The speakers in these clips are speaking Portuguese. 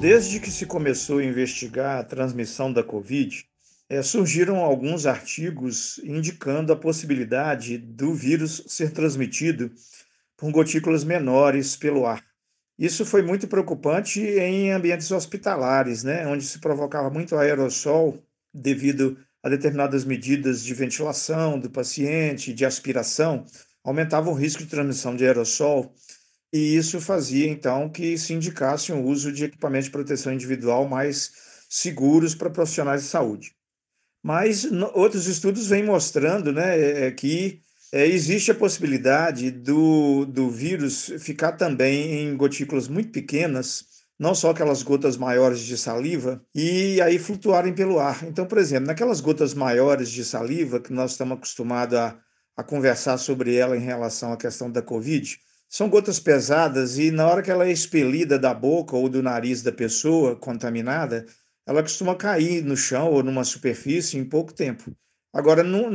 Desde que se começou a investigar a transmissão da Covid, é, surgiram alguns artigos indicando a possibilidade do vírus ser transmitido por gotículas menores pelo ar. Isso foi muito preocupante em ambientes hospitalares, né, onde se provocava muito aerossol devido a determinadas medidas de ventilação do paciente, de aspiração, aumentava o risco de transmissão de aerossol e isso fazia, então, que se indicasse o um uso de equipamentos de proteção individual mais seguros para profissionais de saúde. Mas no, outros estudos vêm mostrando né, é, é que é, existe a possibilidade do, do vírus ficar também em gotículas muito pequenas, não só aquelas gotas maiores de saliva, e aí flutuarem pelo ar. Então, por exemplo, naquelas gotas maiores de saliva, que nós estamos acostumados a, a conversar sobre ela em relação à questão da Covid, são gotas pesadas e, na hora que ela é expelida da boca ou do nariz da pessoa contaminada, ela costuma cair no chão ou numa superfície em pouco tempo. Agora, num,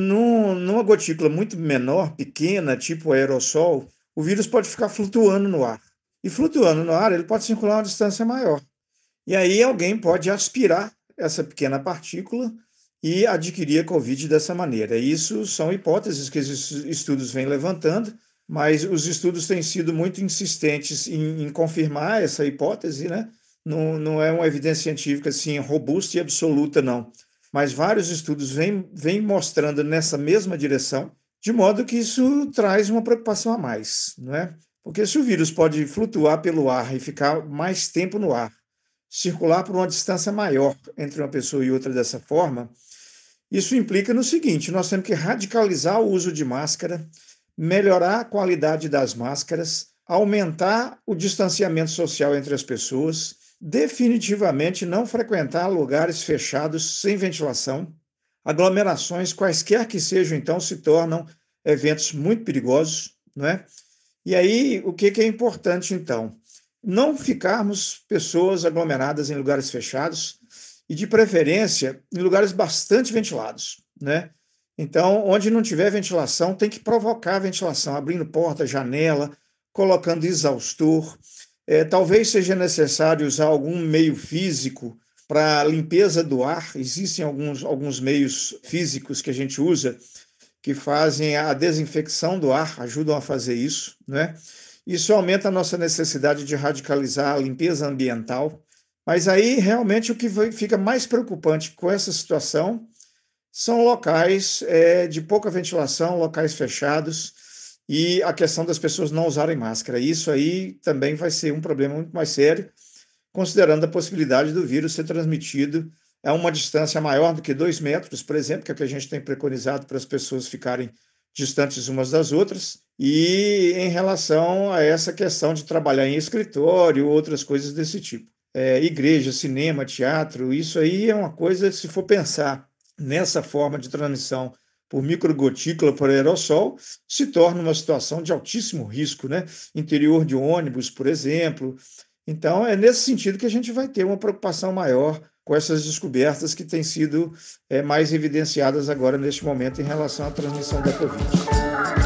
numa gotícula muito menor, pequena, tipo aerossol, o vírus pode ficar flutuando no ar. E flutuando no ar, ele pode circular uma distância maior. E aí alguém pode aspirar essa pequena partícula e adquirir a Covid dessa maneira. Isso são hipóteses que esses estudos vêm levantando mas os estudos têm sido muito insistentes em, em confirmar essa hipótese, né? Não, não, é uma evidência científica assim robusta e absoluta, não. Mas vários estudos vêm, vêm mostrando nessa mesma direção, de modo que isso traz uma preocupação a mais, não é? Porque se o vírus pode flutuar pelo ar e ficar mais tempo no ar, circular por uma distância maior entre uma pessoa e outra dessa forma, isso implica no seguinte: nós temos que radicalizar o uso de máscara, melhorar a qualidade das máscaras, aumentar o distanciamento social entre as pessoas, definitivamente não frequentar lugares fechados sem ventilação. Aglomerações, quaisquer que sejam, então, se tornam eventos muito perigosos, não é? E aí, o que, que é importante, então? Não ficarmos pessoas aglomeradas em lugares fechados e, de preferência, em lugares bastante ventilados, né? Então, onde não tiver ventilação, tem que provocar ventilação, abrindo porta, janela, colocando exaustor. É, talvez seja necessário usar algum meio físico para limpeza do ar. Existem alguns, alguns meios físicos que a gente usa que fazem a desinfecção do ar, ajudam a fazer isso, né? Isso aumenta a nossa necessidade de radicalizar a limpeza ambiental. Mas aí realmente o que fica mais preocupante com essa situação são locais é, de pouca ventilação, locais fechados e a questão das pessoas não usarem máscara. Isso aí também vai ser um problema muito mais sério, considerando a possibilidade do vírus ser transmitido a uma distância maior do que dois metros, por exemplo, que é o que a gente tem preconizado para as pessoas ficarem distantes umas das outras. E em relação a essa questão de trabalhar em escritório, outras coisas desse tipo. É, igreja, cinema, teatro, isso aí é uma coisa, se for pensar nessa forma de transmissão por microgotícula, por aerossol, se torna uma situação de altíssimo risco, né? Interior de ônibus, por exemplo. Então, é nesse sentido que a gente vai ter uma preocupação maior com essas descobertas que têm sido é, mais evidenciadas agora neste momento em relação à transmissão da Covid.